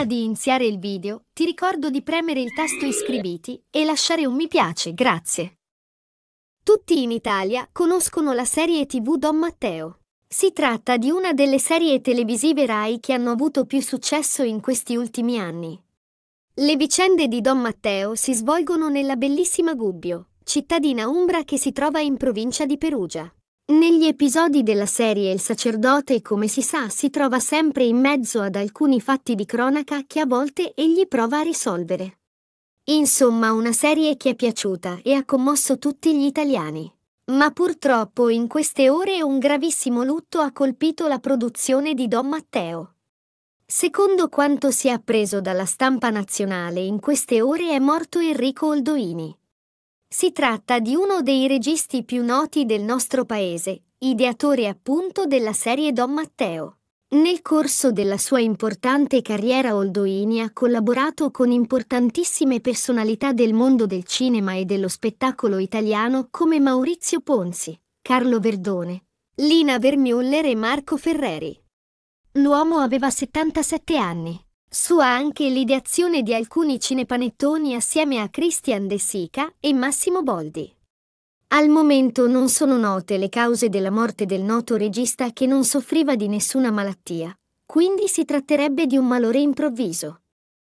Prima di iniziare il video, ti ricordo di premere il tasto iscriviti e lasciare un mi piace, grazie. Tutti in Italia conoscono la serie tv Don Matteo. Si tratta di una delle serie televisive RAI che hanno avuto più successo in questi ultimi anni. Le vicende di Don Matteo si svolgono nella bellissima Gubbio, cittadina umbra che si trova in provincia di Perugia. Negli episodi della serie il sacerdote, come si sa, si trova sempre in mezzo ad alcuni fatti di cronaca che a volte egli prova a risolvere. Insomma, una serie che è piaciuta e ha commosso tutti gli italiani. Ma purtroppo in queste ore un gravissimo lutto ha colpito la produzione di Don Matteo. Secondo quanto si è appreso dalla stampa nazionale, in queste ore è morto Enrico Oldoini. Si tratta di uno dei registi più noti del nostro paese, ideatore appunto della serie Don Matteo. Nel corso della sua importante carriera oldoini ha collaborato con importantissime personalità del mondo del cinema e dello spettacolo italiano come Maurizio Ponzi, Carlo Verdone, Lina Vermüller e Marco Ferreri. L'uomo aveva 77 anni. Sua anche l'ideazione di alcuni cinepanettoni assieme a Christian De Sica e Massimo Boldi. Al momento non sono note le cause della morte del noto regista che non soffriva di nessuna malattia, quindi si tratterebbe di un malore improvviso.